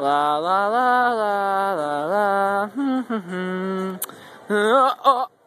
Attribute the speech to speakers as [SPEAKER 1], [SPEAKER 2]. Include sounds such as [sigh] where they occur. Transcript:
[SPEAKER 1] La la la la la la. [laughs] Uh, oh oh.